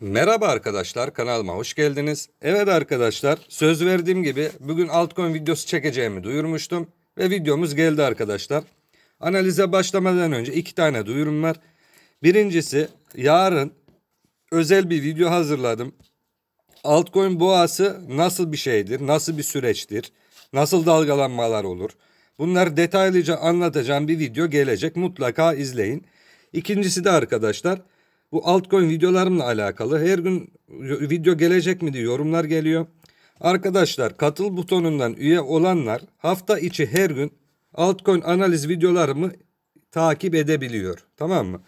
Merhaba arkadaşlar kanalıma hoş geldiniz. Evet arkadaşlar söz verdiğim gibi bugün altcoin videosu çekeceğimi duyurmuştum ve videomuz geldi arkadaşlar. Analize başlamadan önce iki tane duyurum var. Birincisi yarın özel bir video hazırladım. Altcoin boğası nasıl bir şeydir, nasıl bir süreçtir, nasıl dalgalanmalar olur. Bunları detaylıca anlatacağım bir video gelecek mutlaka izleyin. İkincisi de arkadaşlar bu altcoin videolarımla alakalı. Her gün video gelecek mi diye yorumlar geliyor. Arkadaşlar katıl butonundan üye olanlar hafta içi her gün altcoin analiz videolarımı takip edebiliyor. Tamam mı?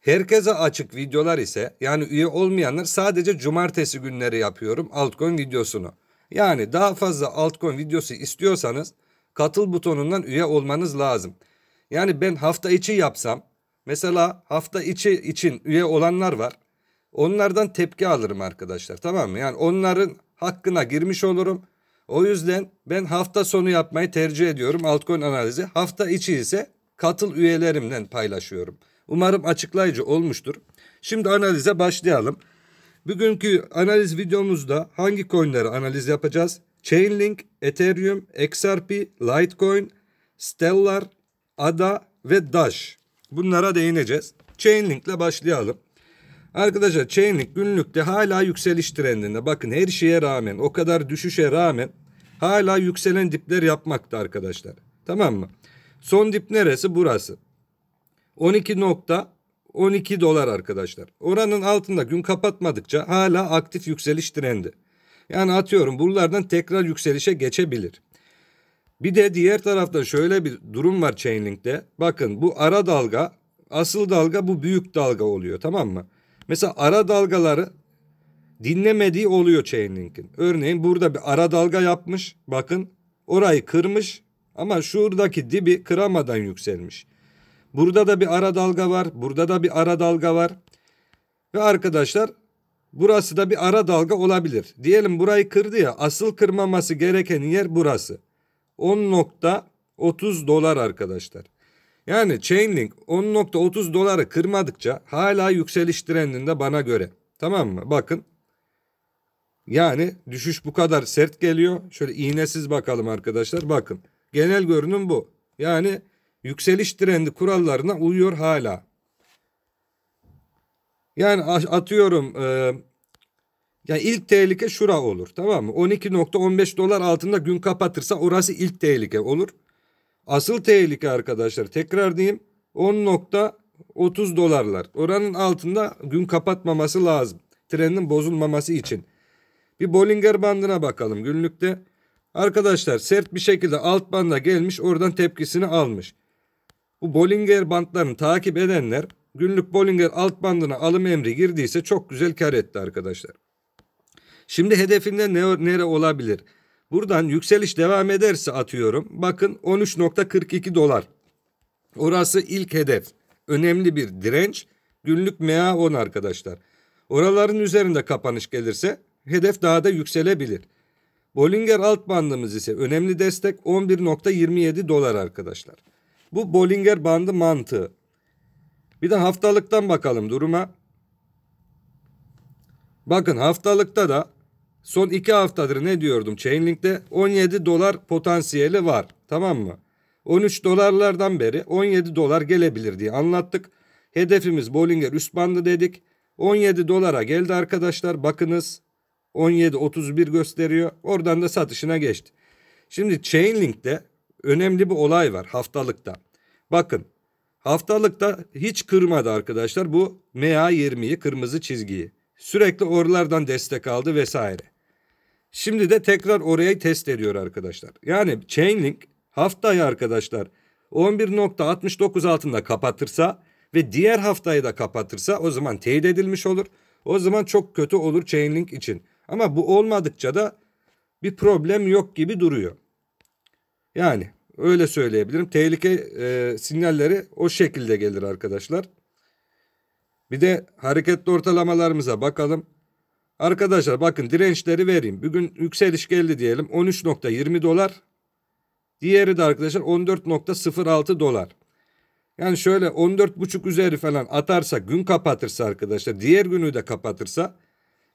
Herkese açık videolar ise yani üye olmayanlar sadece cumartesi günleri yapıyorum altcoin videosunu. Yani daha fazla altcoin videosu istiyorsanız katıl butonundan üye olmanız lazım. Yani ben hafta içi yapsam Mesela hafta içi için üye olanlar var. Onlardan tepki alırım arkadaşlar tamam mı? Yani onların hakkına girmiş olurum. O yüzden ben hafta sonu yapmayı tercih ediyorum altcoin analizi. Hafta içi ise katıl üyelerimden paylaşıyorum. Umarım açıklayıcı olmuştur. Şimdi analize başlayalım. Bugünkü analiz videomuzda hangi coinleri analiz yapacağız? Chainlink, Ethereum, XRP, Litecoin, Stellar, ADA ve Dash. Bunlara değineceğiz. Chainlink ile başlayalım. Arkadaşlar Chainlink günlükte hala yükseliş trendinde. Bakın her şeye rağmen o kadar düşüşe rağmen hala yükselen dipler yapmakta arkadaşlar. Tamam mı? Son dip neresi? Burası. 12 12 dolar arkadaşlar. Oranın altında gün kapatmadıkça hala aktif yükseliş trendi. Yani atıyorum buralardan tekrar yükselişe geçebilir. Bir de diğer tarafta şöyle bir durum var Chainlink'te. Bakın bu ara dalga asıl dalga bu büyük dalga oluyor tamam mı? Mesela ara dalgaları dinlemediği oluyor Chainlink'in. Örneğin burada bir ara dalga yapmış. Bakın orayı kırmış ama şuradaki dibi kıramadan yükselmiş. Burada da bir ara dalga var. Burada da bir ara dalga var. Ve arkadaşlar burası da bir ara dalga olabilir. Diyelim burayı kırdı ya asıl kırmaması gereken yer burası. 10.30 dolar arkadaşlar. Yani Chainlink 10.30 doları kırmadıkça hala yükseliş trendinde bana göre. Tamam mı? Bakın. Yani düşüş bu kadar sert geliyor. Şöyle iğnesiz bakalım arkadaşlar. Bakın. Genel görünüm bu. Yani yükseliş trendi kurallarına uyuyor hala. Yani atıyorum e, yani ilk tehlike şura olur tamam mı? 12.15 dolar altında gün kapatırsa orası ilk tehlike olur. Asıl tehlike arkadaşlar tekrar diyeyim 10.30 dolarlar. Oranın altında gün kapatmaması lazım. Trenin bozulmaması için. Bir Bollinger bandına bakalım günlükte. Arkadaşlar sert bir şekilde alt banda gelmiş oradan tepkisini almış. Bu Bollinger bandlarını takip edenler günlük Bollinger alt bandına alım emri girdiyse çok güzel kar etti arkadaşlar. Şimdi hedefinde ne, nere olabilir? Buradan yükseliş devam ederse atıyorum. Bakın 13.42 dolar. Orası ilk hedef. Önemli bir direnç. Günlük MA 10 arkadaşlar. Oraların üzerinde kapanış gelirse hedef daha da yükselebilir. Bollinger alt bandımız ise önemli destek 11.27 dolar arkadaşlar. Bu Bollinger bandı mantığı. Bir de haftalıktan bakalım duruma. Bakın haftalıkta da Son iki haftadır ne diyordum Chainlink'te 17 dolar potansiyeli var tamam mı? 13 dolarlardan beri 17 dolar gelebilir diye anlattık. Hedefimiz Bollinger üst bandı dedik. 17 dolara geldi arkadaşlar bakınız 17.31 gösteriyor. Oradan da satışına geçti. Şimdi Chainlink'te önemli bir olay var haftalıkta. Bakın haftalıkta hiç kırmadı arkadaşlar bu MA20'yi kırmızı çizgiyi. Sürekli oralardan destek aldı vesaire. Şimdi de tekrar orayı test ediyor arkadaşlar. Yani Chainlink haftayı arkadaşlar 11.69 altında kapatırsa ve diğer haftayı da kapatırsa o zaman teyit edilmiş olur. O zaman çok kötü olur Chainlink için. Ama bu olmadıkça da bir problem yok gibi duruyor. Yani öyle söyleyebilirim. Tehlike e, sinyalleri o şekilde gelir arkadaşlar. Bir de hareketli ortalamalarımıza bakalım. Arkadaşlar bakın dirençleri vereyim. Bugün yükseliş geldi diyelim 13.20 dolar. Diğeri de arkadaşlar 14.06 dolar. Yani şöyle 14.5 üzeri falan atarsa gün kapatırsa arkadaşlar diğer günü de kapatırsa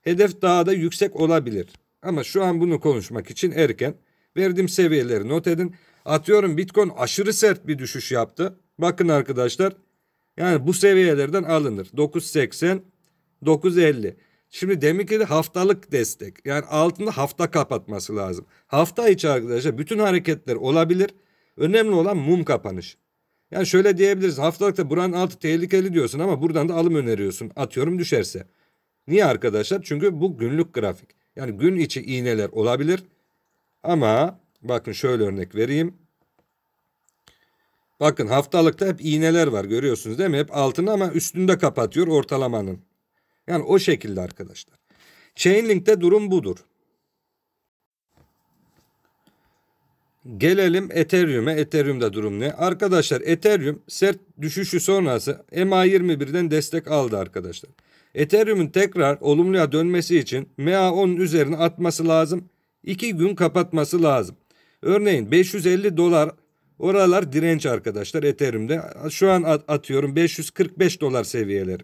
hedef daha da yüksek olabilir. Ama şu an bunu konuşmak için erken. Verdiğim seviyeleri not edin. Atıyorum Bitcoin aşırı sert bir düşüş yaptı. Bakın arkadaşlar yani bu seviyelerden alınır. 9.80, 9.50. Şimdi demek ki de haftalık destek. Yani altında hafta kapatması lazım. Hafta içi arkadaşlar bütün hareketler olabilir. Önemli olan mum kapanış. Yani şöyle diyebiliriz. Haftalıkta buranın altı tehlikeli diyorsun ama buradan da alım öneriyorsun. Atıyorum düşerse. Niye arkadaşlar? Çünkü bu günlük grafik. Yani gün içi iğneler olabilir. Ama bakın şöyle örnek vereyim. Bakın haftalıkta hep iğneler var görüyorsunuz değil mi? Hep altını ama üstünde kapatıyor ortalamanın. Yani o şekilde arkadaşlar. Chainlink'te durum budur. Gelelim Ethereum'e. Ethereum'da durum ne? Arkadaşlar Ethereum sert düşüşü sonrası MA21'den destek aldı arkadaşlar. Ethereum'un tekrar olumluya dönmesi için MA10'un üzerine atması lazım. 2 gün kapatması lazım. Örneğin 550 dolar Oralar direnç arkadaşlar Ethereum'de. Şu an atıyorum 545 dolar seviyeleri.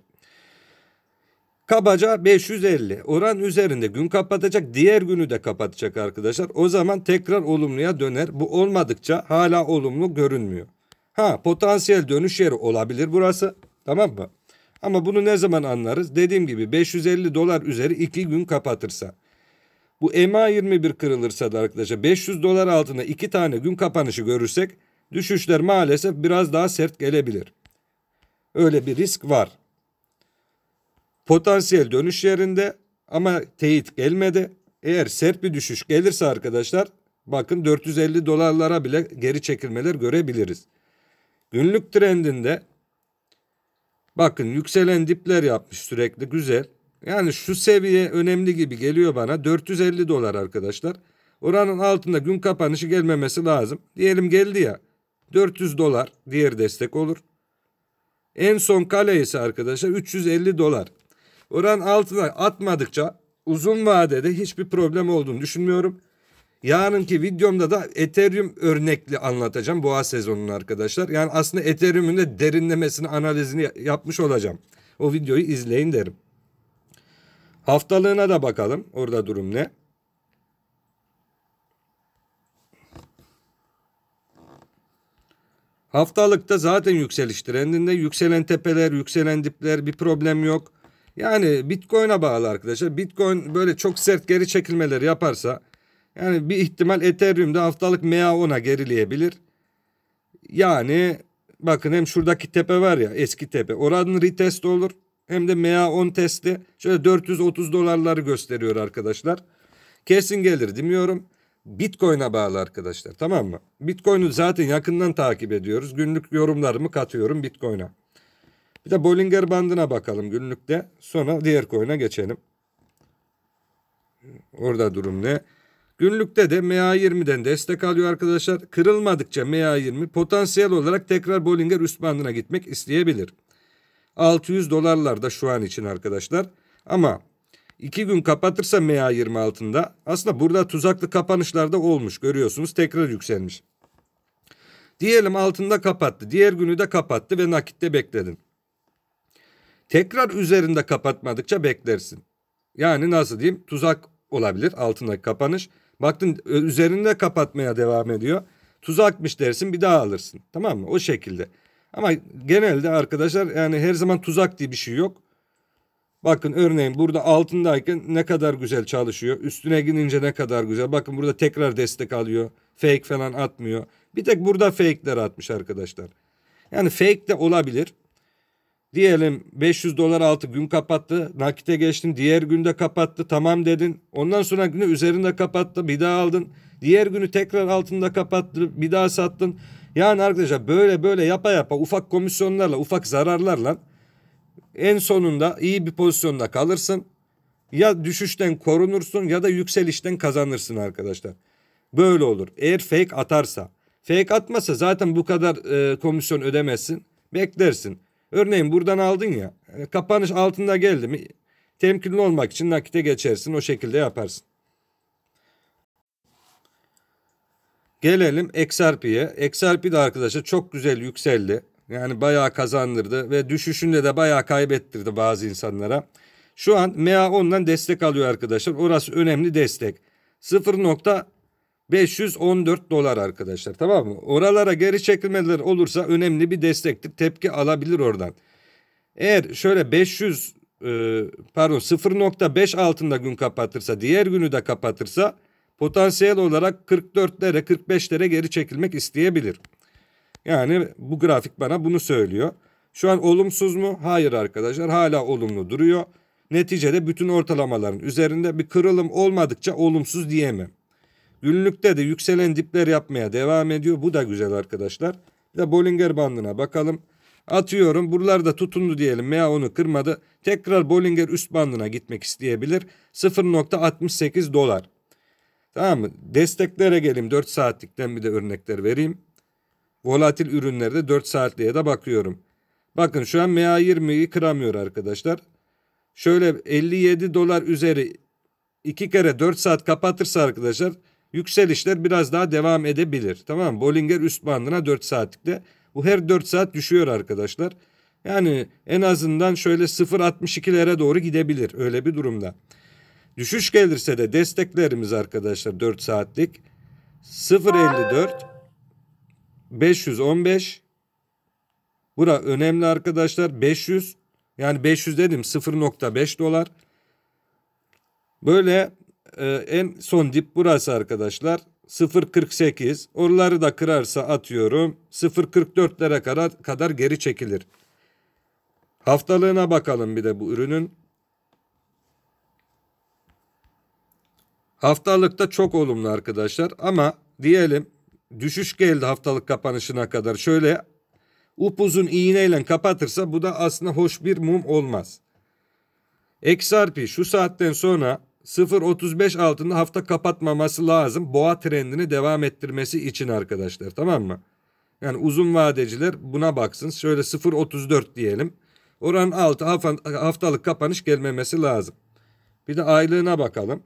Kabaca 550 oran üzerinde gün kapatacak diğer günü de kapatacak arkadaşlar. O zaman tekrar olumluya döner. Bu olmadıkça hala olumlu görünmüyor. Ha potansiyel dönüş yeri olabilir burası. Tamam mı? Ama bunu ne zaman anlarız? Dediğim gibi 550 dolar üzeri 2 gün kapatırsa. Bu ma 21 kırılırsa da arkadaşlar 500 dolar altında 2 tane gün kapanışı görürsek düşüşler maalesef biraz daha sert gelebilir. Öyle bir risk var. Potansiyel dönüş yerinde ama teyit gelmedi. Eğer sert bir düşüş gelirse arkadaşlar bakın 450 dolarlara bile geri çekilmeler görebiliriz. Günlük trendinde bakın yükselen dipler yapmış sürekli güzel. Yani şu seviye önemli gibi geliyor bana. 450 dolar arkadaşlar. Oranın altında gün kapanışı gelmemesi lazım. Diyelim geldi ya. 400 dolar diğer destek olur. En son kale ise arkadaşlar 350 dolar. Oran altına atmadıkça uzun vadede hiçbir problem olduğunu düşünmüyorum. Yarınki videomda da Ethereum örnekli anlatacağım boğa sezonunu arkadaşlar. Yani aslında Ethereum'un de derinlemesini analizini yapmış olacağım. O videoyu izleyin derim. Haftalığına da bakalım. Orada durum ne? Haftalıkta zaten yükseliş trendinde yükselen tepeler, yükselen dipler bir problem yok. Yani Bitcoin'e bağlı arkadaşlar. Bitcoin böyle çok sert geri çekilmeler yaparsa yani bir ihtimal Ethereum'da haftalık MA10'a gerileyebilir. Yani bakın hem şuradaki tepe var ya eski tepe. Oranın retest olur hem de MA10 testi şöyle 430 dolarları gösteriyor arkadaşlar. Kesin gelir demiyorum. Bitcoin'e bağlı arkadaşlar tamam mı? Bitcoin'u zaten yakından takip ediyoruz. Günlük yorumlarımı katıyorum Bitcoin'a. Bir de Bollinger bandına bakalım günlükte. Sonra diğer coin'e geçelim. Orada durum ne? Günlükte de MA20'den destek alıyor arkadaşlar. Kırılmadıkça MA20 potansiyel olarak tekrar Bollinger üst bandına gitmek isteyebilir. 600 dolarlar da şu an için arkadaşlar. Ama iki gün kapatırsa MA20 altında aslında burada tuzaklı kapanışlarda olmuş görüyorsunuz tekrar yükselmiş. Diyelim altında kapattı diğer günü de kapattı ve nakitte bekledin. Tekrar üzerinde kapatmadıkça beklersin. Yani nasıl diyeyim tuzak olabilir altındaki kapanış. Baktın e, üzerinde kapatmaya devam ediyor. Tuzakmış dersin bir daha alırsın tamam mı o şekilde. Ama genelde arkadaşlar yani her zaman tuzak diye bir şey yok. Bakın örneğin burada altındayken ne kadar güzel çalışıyor. Üstüne gidince ne kadar güzel. Bakın burada tekrar destek alıyor. Fake falan atmıyor. Bir tek burada fake'ler atmış arkadaşlar. Yani fake de olabilir. Diyelim 500 dolar altı gün kapattı. Nakite geçtin. Diğer günde kapattı. Tamam dedin. Ondan sonra günü üzerinde kapattı. Bir daha aldın. Diğer günü tekrar altında kapattı. Bir daha sattın. Yani arkadaşlar böyle böyle yapa yapa ufak komisyonlarla ufak zararlarla en sonunda iyi bir pozisyonda kalırsın. Ya düşüşten korunursun ya da yükselişten kazanırsın arkadaşlar. Böyle olur. Eğer fake atarsa. Fake atmasa zaten bu kadar e, komisyon ödemezsin. Beklersin. Örneğin buradan aldın ya. E, kapanış altında geldi mi? Temkinli olmak için nakite geçersin. O şekilde yaparsın. Gelelim XRP'ye. XRP de arkadaşlar çok güzel yükseldi. Yani bayağı kazandırdı ve düşüşünde de bayağı kaybettirdi bazı insanlara. Şu an MA10'dan destek alıyor arkadaşlar. Orası önemli destek. 0.514 dolar arkadaşlar tamam mı? Oralara geri çekilmeler olursa önemli bir destektir. Tepki alabilir oradan. Eğer şöyle 500 e, pardon 0.5 altında gün kapatırsa diğer günü de kapatırsa potansiyel olarak 44'lere 45'lere geri çekilmek isteyebilir. Yani bu grafik bana bunu söylüyor. Şu an olumsuz mu? Hayır arkadaşlar hala olumlu duruyor. Neticede bütün ortalamaların üzerinde bir kırılım olmadıkça olumsuz diyemem. Günlükte de yükselen dipler yapmaya devam ediyor. Bu da güzel arkadaşlar. Bir de Bollinger bandına bakalım. Atıyorum buralarda tutundu diyelim veya onu kırmadı. Tekrar Bollinger üst bandına gitmek isteyebilir. 0.68 dolar. Tamam mı? Desteklere geleyim 4 saatlikten bir de örnekler vereyim. Volatil ürünlerde 4 saatliğe de bakıyorum. Bakın şu an MA20'yi kıramıyor arkadaşlar. Şöyle 57 dolar üzeri iki kere 4 saat kapatırsa arkadaşlar yükselişler biraz daha devam edebilir. Tamam mı? Bollinger üst bandına 4 saatlikte. Bu her 4 saat düşüyor arkadaşlar. Yani en azından şöyle 0.62'lere doğru gidebilir öyle bir durumda. Düşüş gelirse de desteklerimiz arkadaşlar 4 saatlik 054 515 Bura önemli arkadaşlar 500 yani 500 dedim 0.5 dolar. Böyle e, en son dip burası arkadaşlar 0.48 oraları da kırarsa atıyorum 0.44'lere kadar, kadar geri çekilir. Haftalığına bakalım bir de bu ürünün. Haftalıkta çok olumlu arkadaşlar ama diyelim düşüş geldi haftalık kapanışına kadar. Şöyle upuzun iğneyle kapatırsa bu da aslında hoş bir mum olmaz. XRP şu saatten sonra 0.35 altında hafta kapatmaması lazım. Boğa trendini devam ettirmesi için arkadaşlar tamam mı? Yani uzun vadeciler buna baksın. Şöyle 0.34 diyelim. Oranın altı haftalık kapanış gelmemesi lazım. Bir de aylığına bakalım.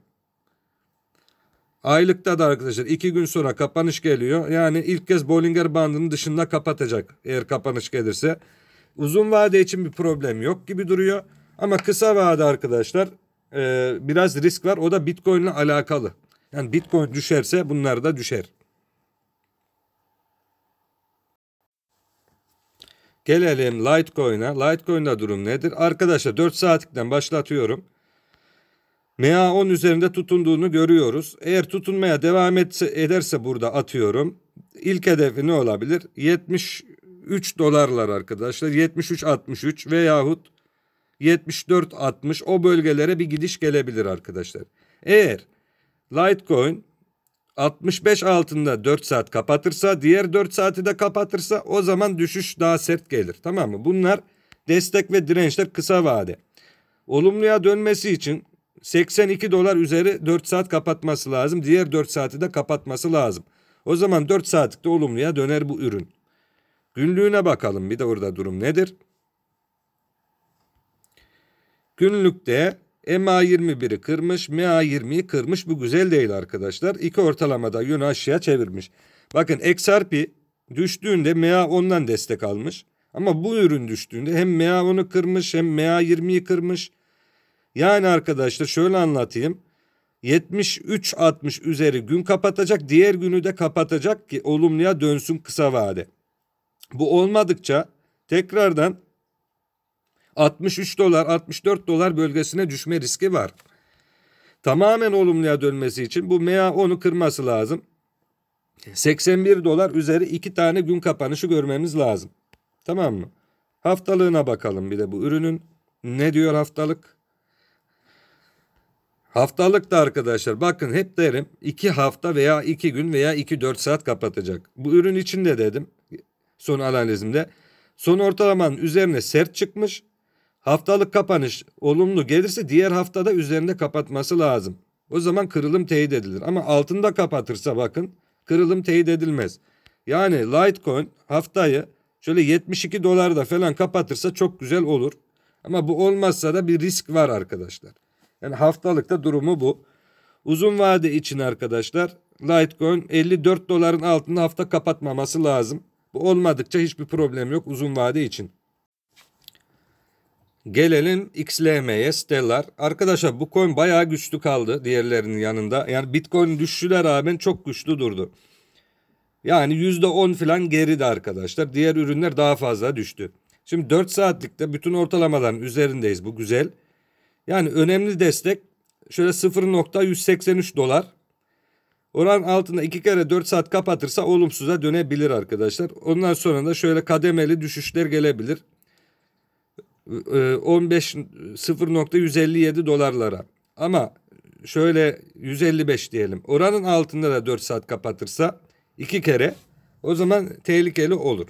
Aylıkta da arkadaşlar iki gün sonra kapanış geliyor. Yani ilk kez Bollinger bandının dışında kapatacak eğer kapanış gelirse. Uzun vade için bir problem yok gibi duruyor. Ama kısa vade arkadaşlar e, biraz risk var. O da Bitcoin ile alakalı. Yani Bitcoin düşerse bunlar da düşer. Gelelim Litecoin'a. Litecoin'da durum nedir? Arkadaşlar 4 saatlikten başlatıyorum. MA10 üzerinde tutunduğunu görüyoruz. Eğer tutunmaya devam etse, ederse burada atıyorum. İlk hedefi ne olabilir? 73 dolarlar arkadaşlar. 73 73.63 veyahut 60 o bölgelere bir gidiş gelebilir arkadaşlar. Eğer Litecoin 65 altında 4 saat kapatırsa diğer 4 saati de kapatırsa o zaman düşüş daha sert gelir. Tamam mı? Bunlar destek ve dirençler kısa vade. Olumluya dönmesi için 82 dolar üzeri 4 saat kapatması lazım. Diğer 4 saati de kapatması lazım. O zaman 4 saatlikte olumluya döner bu ürün. Günlüğüne bakalım bir de orada durum nedir? Günlükte MA21'i kırmış, MA20'yi kırmış. Bu güzel değil arkadaşlar. İki ortalamada yönü aşağıya çevirmiş. Bakın XRP düştüğünde MA10'dan destek almış. Ama bu ürün düştüğünde hem MA10'u kırmış hem MA20'yi kırmış. Yani arkadaşlar şöyle anlatayım. 73-60 üzeri gün kapatacak diğer günü de kapatacak ki olumluya dönsün kısa vade. Bu olmadıkça tekrardan 63 dolar 64 dolar bölgesine düşme riski var. Tamamen olumluya dönmesi için bu MA onu kırması lazım. 81 dolar üzeri iki tane gün kapanışı görmemiz lazım. Tamam mı? Haftalığına bakalım bir de bu ürünün ne diyor haftalık? Haftalık da arkadaşlar bakın hep derim 2 hafta veya 2 gün veya 2-4 saat kapatacak. Bu ürün içinde dedim son analizimde. Son ortalamanın üzerine sert çıkmış. Haftalık kapanış olumlu gelirse diğer haftada üzerinde kapatması lazım. O zaman kırılım teyit edilir. Ama altında kapatırsa bakın kırılım teyit edilmez. Yani Litecoin haftayı şöyle 72 dolarda falan kapatırsa çok güzel olur. Ama bu olmazsa da bir risk var arkadaşlar. Yani haftalıkta durumu bu. Uzun vade için arkadaşlar Litecoin 54 doların altında hafta kapatmaması lazım. Bu olmadıkça hiçbir problem yok uzun vade için. Gelelim XLM'ye Stellar. Arkadaşlar bu coin bayağı güçlü kaldı diğerlerinin yanında. Yani Bitcoin düşüşüne rağmen çok güçlü durdu. Yani %10 falan geride arkadaşlar. Diğer ürünler daha fazla düştü. Şimdi 4 saatlikte bütün ortalamaların üzerindeyiz. Bu güzel. Yani önemli destek şöyle 0.183 dolar. Oran altında iki kere 4 saat kapatırsa olumsuza dönebilir arkadaşlar. Ondan sonra da şöyle kademeli düşüşler gelebilir. 15 ee, 0.157 dolarlara. Ama şöyle 155 diyelim. Oranın altında da 4 saat kapatırsa iki kere o zaman tehlikeli olur.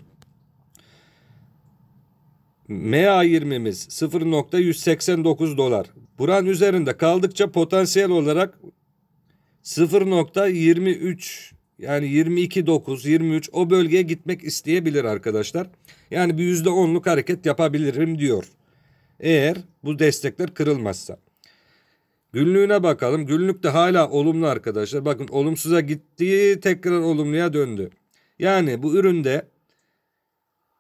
MA20'miz 0.189 dolar. Buran üzerinde kaldıkça potansiyel olarak 0.23 yani 22.9, 23 o bölgeye gitmek isteyebilir arkadaşlar. Yani bir %10'luk hareket yapabilirim diyor. Eğer bu destekler kırılmazsa. Günlüğüne bakalım. Günlük de hala olumlu arkadaşlar. Bakın olumsuza gitti tekrar olumluya döndü. Yani bu üründe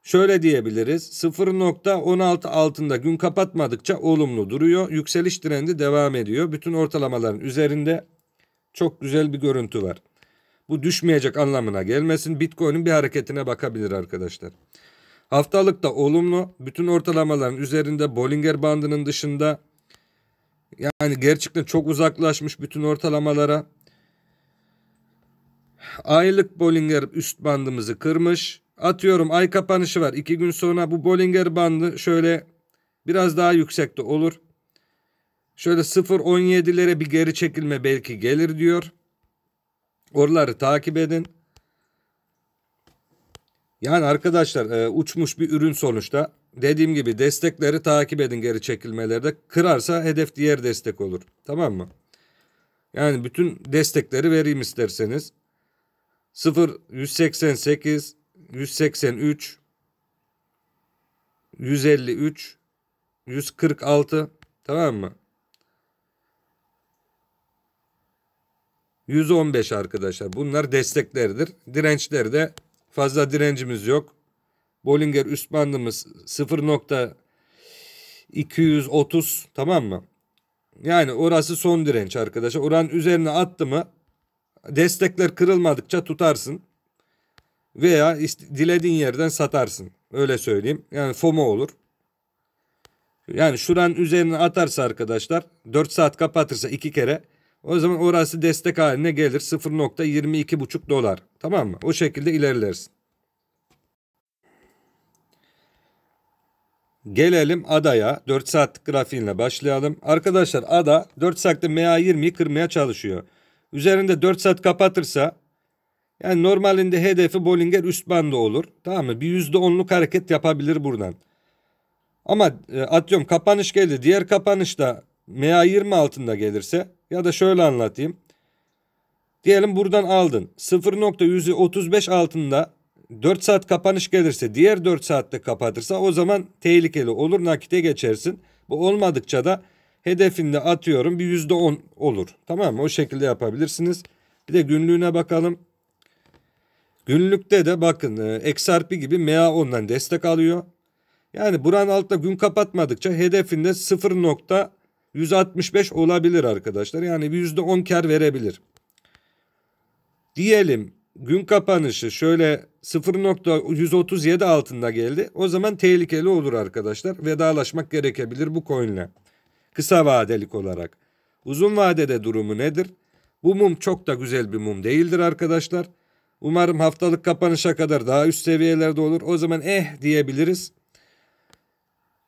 Şöyle diyebiliriz 0.16 altında gün kapatmadıkça olumlu duruyor. Yükseliş trendi devam ediyor. Bütün ortalamaların üzerinde çok güzel bir görüntü var. Bu düşmeyecek anlamına gelmesin. Bitcoin'in bir hareketine bakabilir arkadaşlar. Haftalıkta olumlu. Bütün ortalamaların üzerinde Bollinger bandının dışında yani gerçekten çok uzaklaşmış bütün ortalamalara. Aylık Bollinger üst bandımızı kırmış. Atıyorum ay kapanışı var. İki gün sonra bu Bollinger bandı şöyle biraz daha yüksekte olur. Şöyle 0.17'lere bir geri çekilme belki gelir diyor. Oraları takip edin. Yani arkadaşlar e, uçmuş bir ürün sonuçta. Dediğim gibi destekleri takip edin geri çekilmelerde. Kırarsa hedef diğer destek olur. Tamam mı? Yani bütün destekleri vereyim isterseniz. 0 188 183 153 146 tamam mı? 115 arkadaşlar. Bunlar desteklerdir, dirençlerde fazla direncimiz yok. Bollinger üst bandımız 0.230 tamam mı? Yani orası son direnç arkadaşlar. Oranın üzerine attı mı destekler kırılmadıkça tutarsın veya dilediğin yerden satarsın. Öyle söyleyeyim. Yani FOMO olur. Yani şuranın üzerine atarsa arkadaşlar 4 saat kapatırsa 2 kere o zaman orası destek haline gelir 0.22,5 dolar. Tamam mı? O şekilde ilerlersin. Gelelim adaya 4 saat grafiğinle başlayalım. Arkadaşlar ada 4 saatte MA20'yi kırmaya çalışıyor. Üzerinde 4 saat kapatırsa yani normalinde hedefi Bollinger üst bandı olur. Tamam mı? Bir yüzde onluk hareket yapabilir buradan. Ama e, atıyorum kapanış geldi. Diğer kapanış da MA20 altında gelirse ya da şöyle anlatayım. Diyelim buradan aldın. 0.135 altında 4 saat kapanış gelirse diğer 4 saatte kapatırsa o zaman tehlikeli olur nakite geçersin. Bu olmadıkça da hedefinde atıyorum bir %10 olur. Tamam mı? O şekilde yapabilirsiniz. Bir de günlüğüne bakalım. Günlükte de bakın e, XRP gibi ma ondan destek alıyor. Yani buranın altta gün kapatmadıkça hedefinde 0.165 olabilir arkadaşlar. Yani %10 kar verebilir. Diyelim gün kapanışı şöyle 0.137 altında geldi. O zaman tehlikeli olur arkadaşlar. Vedalaşmak gerekebilir bu coinle. Kısa vadelik olarak. Uzun vadede durumu nedir? Bu mum çok da güzel bir mum değildir arkadaşlar. Umarım haftalık kapanışa kadar daha üst seviyelerde olur. O zaman eh diyebiliriz.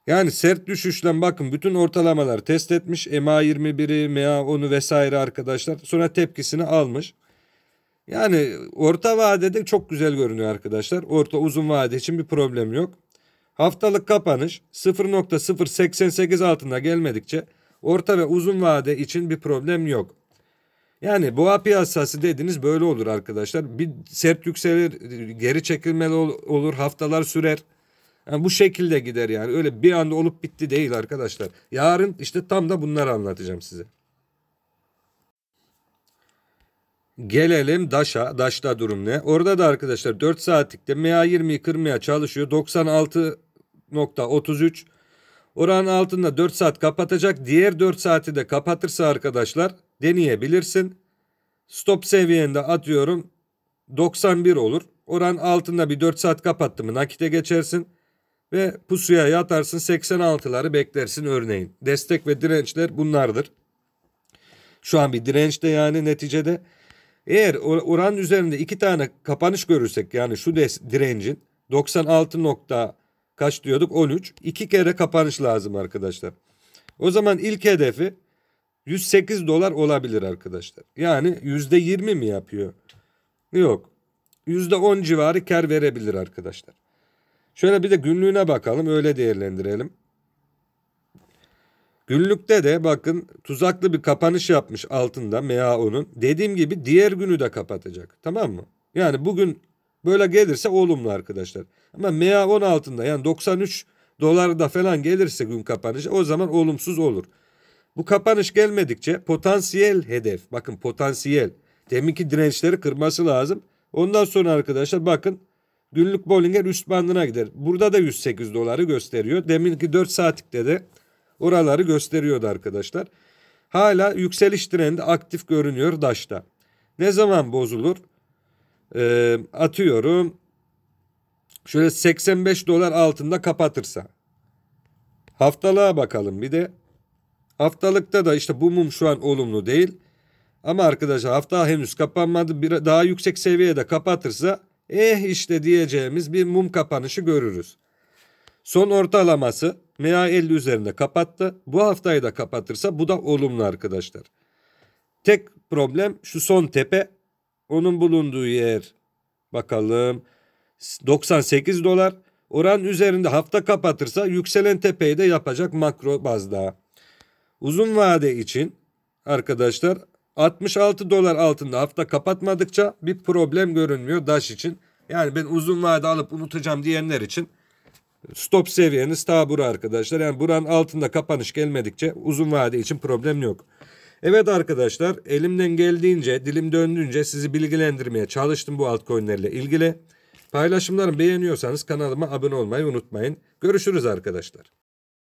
Yani sert düşüşle bakın bütün ortalamalar test etmiş. MA21'i, MA10'u vesaire arkadaşlar. Sonra tepkisini almış. Yani orta vadede çok güzel görünüyor arkadaşlar. Orta uzun vade için bir problem yok. Haftalık kapanış 0.088 altında gelmedikçe orta ve uzun vade için bir problem yok. Yani boğa piyasası dediniz böyle olur arkadaşlar. Bir sert yükselir, geri çekilmeli olur, haftalar sürer. Yani bu şekilde gider yani. Öyle bir anda olup bitti değil arkadaşlar. Yarın işte tam da bunları anlatacağım size. Gelelim DAŞ'a. DAŞ'ta durum ne? Orada da arkadaşlar 4 saatlikte MA20'yi kırmaya çalışıyor. 96.33 Oran altında 4 saat kapatacak. Diğer 4 saati de kapatırsa arkadaşlar deneyebilirsin. Stop seviyende atıyorum 91 olur. Oran altında bir 4 saat kapattı mı nakite geçersin. Ve pusuya yatarsın 86'ları beklersin örneğin. Destek ve dirençler bunlardır. Şu an bir direnç de yani neticede. Eğer oranın üzerinde iki tane kapanış görürsek yani şu direncin 96 nokta kaç diyorduk? 13. İki kere kapanış lazım arkadaşlar. O zaman ilk hedefi 108 dolar olabilir arkadaşlar. Yani %20 mi yapıyor? Yok. %10 civarı kar verebilir arkadaşlar. Şöyle bir de günlüğüne bakalım öyle değerlendirelim. Günlükte de bakın tuzaklı bir kapanış yapmış altında MA10'un. Dediğim gibi diğer günü de kapatacak. Tamam mı? Yani bugün Böyle gelirse olumlu arkadaşlar. Ama MA 16'nda yani 93 dolarda falan gelirse gün kapanışı o zaman olumsuz olur. Bu kapanış gelmedikçe potansiyel hedef bakın potansiyel deminki dirençleri kırması lazım. Ondan sonra arkadaşlar bakın günlük Bollinger üst bandına gider. Burada da 108 doları gösteriyor. Deminki 4 saatlikte de oraları gösteriyordu arkadaşlar. Hala yükseliş trendi aktif görünüyor DAŞ'ta. Ne zaman bozulur? e, atıyorum şöyle 85 dolar altında kapatırsa haftalığa bakalım bir de haftalıkta da işte bu mum şu an olumlu değil ama arkadaşlar hafta henüz kapanmadı bir daha yüksek seviyede kapatırsa eh işte diyeceğimiz bir mum kapanışı görürüz. Son ortalaması MA 50 üzerinde kapattı. Bu haftayı da kapatırsa bu da olumlu arkadaşlar. Tek problem şu son tepe onun bulunduğu yer bakalım 98 dolar. Oran üzerinde hafta kapatırsa yükselen tepeyi de yapacak makro bazda. Uzun vade için arkadaşlar 66 dolar altında hafta kapatmadıkça bir problem görünmüyor DAŞ için. Yani ben uzun vade alıp unutacağım diyenler için stop seviyeniz ta bura arkadaşlar. Yani buranın altında kapanış gelmedikçe uzun vade için problem yok. Evet arkadaşlar elimden geldiğince dilim döndüğünce sizi bilgilendirmeye çalıştım bu altcoinlerle ilgili. Paylaşımlarımı beğeniyorsanız kanalıma abone olmayı unutmayın. Görüşürüz arkadaşlar.